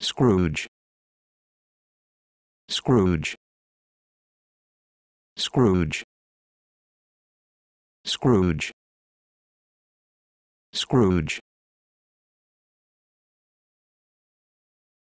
Scrooge Scrooge Scrooge Scrooge Scrooge